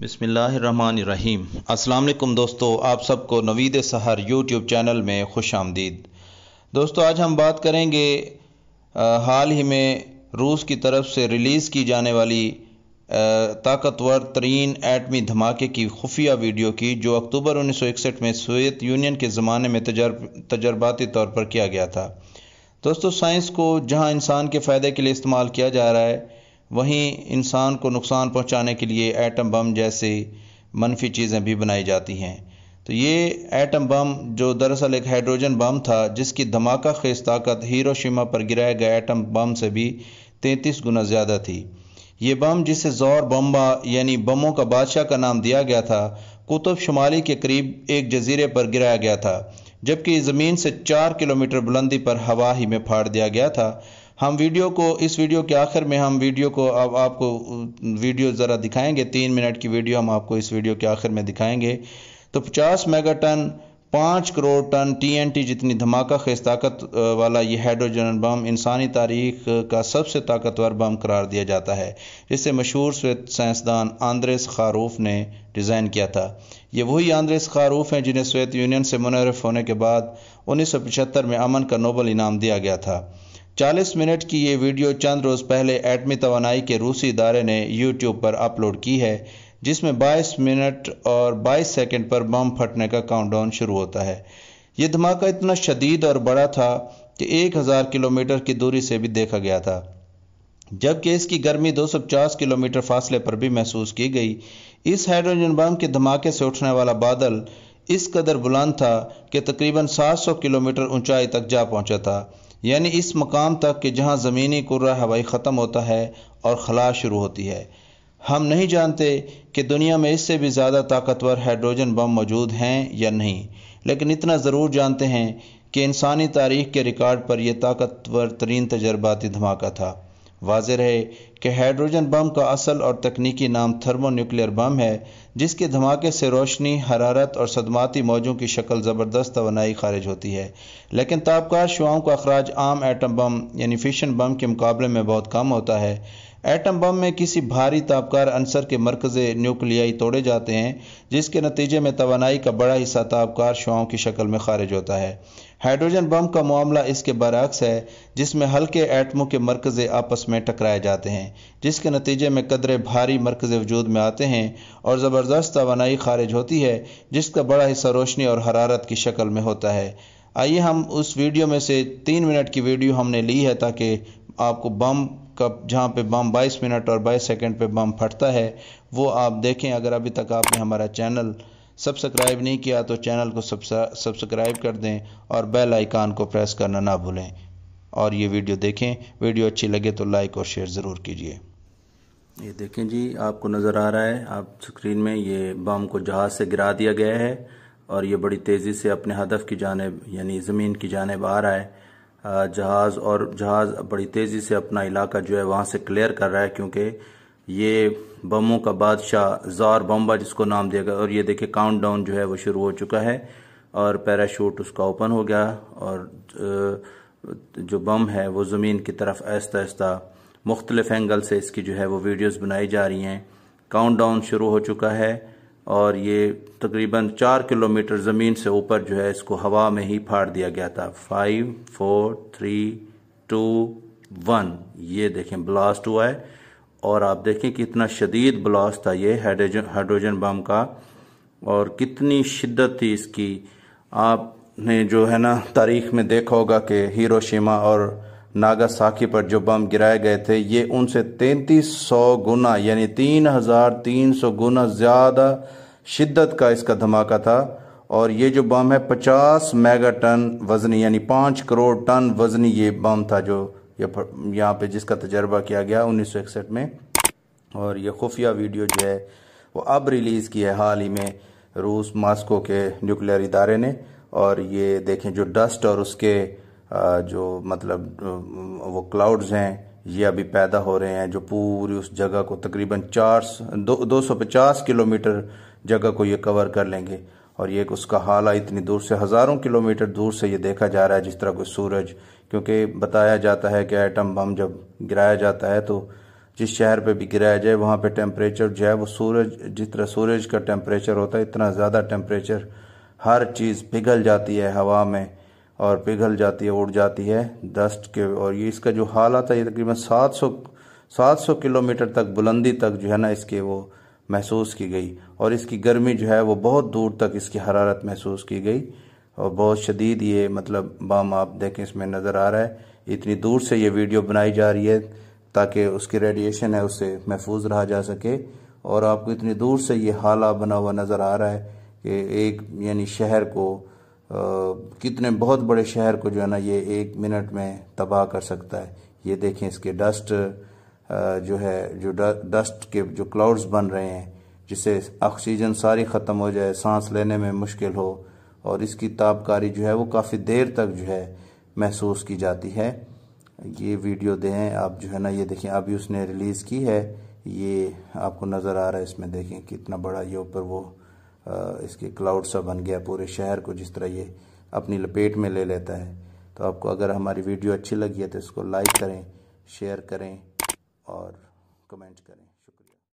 बिसमीम अल्लाम दोस्तों आप सबको नवीद सहर यूट्यूब चैनल में खुश आमदीद दोस्तों आज हम बात करेंगे हाल ही में रूस की तरफ से रिलीज़ की जाने वाली ताकतवर तरीन एटमी धमाके की खुफिया वीडियो की जो अक्टूबर 1961 में सोवियत यूनियन के ज़माने में तजर्ब तजर्बाती तौर पर किया गया था दोस्तों साइंस को जहाँ इंसान के फ़ायदे के लिए इस्तेमाल किया जा रहा है वहीं इंसान को नुकसान पहुंचाने के लिए एटम बम जैसे मनफी चीज़ें भी बनाई जाती हैं तो ये एटम बम जो दरअसल एक हाइड्रोजन बम था जिसकी धमाका खेज ताकत हीरोशिमा पर गिराए गए एटम बम से भी 33 गुना ज़्यादा थी ये बम जिसे जोर बम्बा यानी बमों का बादशाह का नाम दिया गया था कुतुब शुमाली के करीब एक जजीरे पर गिराया गया था जबकि ज़मीन से चार किलोमीटर बुलंदी पर हवा ही में फाड़ दिया गया था हम वीडियो को इस वीडियो के आखिर में हम वीडियो को अब आपको वीडियो ज़रा दिखाएंगे तीन मिनट की वीडियो हम आपको इस वीडियो के आखिर में दिखाएंगे तो पचास मेगा टन पाँच करोड़ टन टीएनटी जितनी धमाका खेज ताकत वाला ये हाइड्रोजन बम इंसानी तारीख का सबसे ताकतवर बम करार दिया जाता है जिसे मशहूर साइंसदान आंद्रेस खारूफ ने डिज़ाइन किया था ये वही आंद्रेस खारूफ हैं जिन्हें स्वेत यूनियन से मुनरफ होने के बाद उन्नीस सौ पचहत्तर में अमन का नोबल इनाम दिया गया था चालीस मिनट की ये वीडियो चंद रोज़ पहले एटमी तोानाई के रूसी इदारे ने यूट्यूब पर अपलोड की है जिसमें 22 मिनट और 22 सेकंड पर बम फटने का काउंटडाउन शुरू होता है ये धमाका इतना शदीद और बड़ा था कि 1000 किलोमीटर की दूरी से भी देखा गया था जबकि इसकी गर्मी 250 किलोमीटर फासले पर भी महसूस की गई इस हाइड्रोजन बम के धमाके से उठने वाला बादल इस कदर बुलंद था कि तकरीबन 700 किलोमीटर ऊंचाई तक जा पहुंचा था यानी इस मकाम तक कि जहाँ ज़मीनी कुर्रा हवाई ख़त्म होता है और खला शुरू होती है हम नहीं जानते कि दुनिया में इससे भी ज़्यादा ताकतवर हाइड्रोजन बम मौजूद हैं या नहीं लेकिन इतना ज़रूर जानते हैं कि इंसानी तारीख के रिकॉर्ड पर यह ताकतवर तरीन तजर्बाती धमाका था वाजह है कि हाइड्रोजन बम का असल और तकनीकी नाम थर्मो न्यूक्लियर बम है जिसके धमाके से रोशनी हरारत और सदमाती मौजों की शक्ल ज़बरदस्त तोानाई खारिज होती है लेकिन ताबकार शुआओं का अखराज आम एटम बम यानी फिशन बम के मुकाबले में बहुत कम होता है एटम बम में किसी भारी तापकार अंसर के मरकज़ न्यूक्लियाई तोड़े जाते हैं जिसके नतीजे में तोानाई का बड़ा हिस्सा तापकार शुआओं की शक्ल में खारिज होता है हाइड्रोजन बम का मामला इसके बरक्स है जिसमें हल्के एटमों के मरकज़ आपस में टकराए जाते हैं जिसके नतीजे में कदरे भारी मरकज़ वजूद में आते हैं और ज़बरदस्त तोानाई खारिज होती है जिसका बड़ा हिस्सा रोशनी और हरारत की शक्ल में होता है आइए हम उस वीडियो में से तीन मिनट की वीडियो हमने ली है ताकि आपको बम का जहाँ पे बम 22 मिनट और 22 सेकंड पे बम फटता है वो आप देखें अगर अभी तक आपने हमारा चैनल सब्सक्राइब नहीं किया तो चैनल को सब्सक्राइब कर दें और बेल आइकान को प्रेस करना ना भूलें और ये वीडियो देखें वीडियो अच्छी लगे तो लाइक और शेयर ज़रूर कीजिए ये देखें जी आपको नज़र आ रहा है आप स्क्रीन में ये बम को जहाज़ से गिरा दिया गया है और ये बड़ी तेज़ी से अपने हदफ की जानब यानी ज़मीन की जानब आ रहा है जहाज़ और जहाज़ बड़ी तेज़ी से अपना इलाका जो है वहाँ से क्लियर कर रहा है क्योंकि ये बमों का बादशाह जार बम्बा जिसको नाम दिया गया और ये देखिए काउंटडाउन जो है वो शुरू हो चुका है और पैराशूट उसका ओपन हो गया और जो बम है वो ज़मीन की तरफ आहिस्ता आहिस्ता मुख्तलिफ एंगल से इसकी जो है वो वीडियोज़ बनाई जा रही हैं डाउन शुरू हो चुका है और ये तकरीबन चार किलोमीटर ज़मीन से ऊपर जो है इसको हवा में ही फाड़ दिया गया था five four three two one ये देखें ब्लास्ट हुआ है और आप देखें कि इतना शदीद ब्लास्ट था ये हाइड्रोजन हाइड्रोजन बम का और कितनी शिद्दत थी इसकी आपने जो है ना तारीख में देखा होगा कि हिरोशिमा और नागासाकी पर जो बम गिराए गए थे ये उनसे तैंतीस सौ गुना यानी तीन हज़ार तीन सौ गुना ज़्यादा शिद्दत का इसका धमाका था और ये जो बम है पचास मेगा टन वजनी यानी पाँच करोड़ टन वजनी ये बम था जो यहाँ पे जिसका तजर्बा किया गया उन्नीस में और ये खुफिया वीडियो जो है वो अब रिलीज़ की है हाल ही में रूस मास्को के न्यूक्लियर इदारे ने और ये देखें जो डस्ट और उसके जो मतलब वो क्लाउड्स हैं ये अभी पैदा हो रहे हैं जो पूरी उस जगह को तकरीबन चार दो दो सौ पचास किलोमीटर जगह को ये कवर कर लेंगे और ये उसका है इतनी दूर से हज़ारों किलोमीटर दूर से ये देखा जा रहा है जिस तरह कोई सूरज क्योंकि बताया जाता है कि एटम बम जब गिराया जाता है तो जिस शहर पे भी गिराया जाए वहाँ पे टेम्परेचर जो है वो सूरज जिस तरह सूरज का टेम्परेचर होता है इतना ज़्यादा टेम्परेचर हर चीज़ पिघल जाती है हवा में और पिघल जाती है उड़ जाती है डस्ट के और ये इसका जो हालत है ये तकरीबन 700 700 किलोमीटर तक बुलंदी तक जो है ना इसके वो महसूस की गई और इसकी गर्मी जो है वो बहुत दूर तक इसकी हरारत महसूस की गई और बहुत शदीद ये मतलब बम आप देखें इसमें नज़र आ रहा है इतनी दूर से ये वीडियो बनाई जा रही है ताकि उसकी रेडिएशन है उससे महफूज रहा जा सके और आपको इतनी दूर से ये हाला बना हुआ नज़र आ रहा है कि एक यानी शहर को कितने बहुत बड़े शहर को जो है ना ये एक मिनट में तबाह कर सकता है ये देखें इसके डस्ट जो है जो डस्ट के जो क्लाउड्स बन रहे हैं जिससे ऑक्सीजन सारी ख़त्म हो जाए सांस लेने में मुश्किल हो और इसकी तापकारी जो है वो काफ़ी देर तक जो है महसूस की जाती है ये वीडियो दें आप जो है ना ये देखें अभी उसने रिलीज़ की है ये आपको नज़र आ रहा है इसमें देखें कितना बड़ा ये ऊपर वो इसके क्लाउड सा बन गया पूरे शहर को जिस तरह ये अपनी लपेट में ले लेता है तो आपको अगर हमारी वीडियो अच्छी लगी है तो इसको लाइक करें शेयर करें और कमेंट करें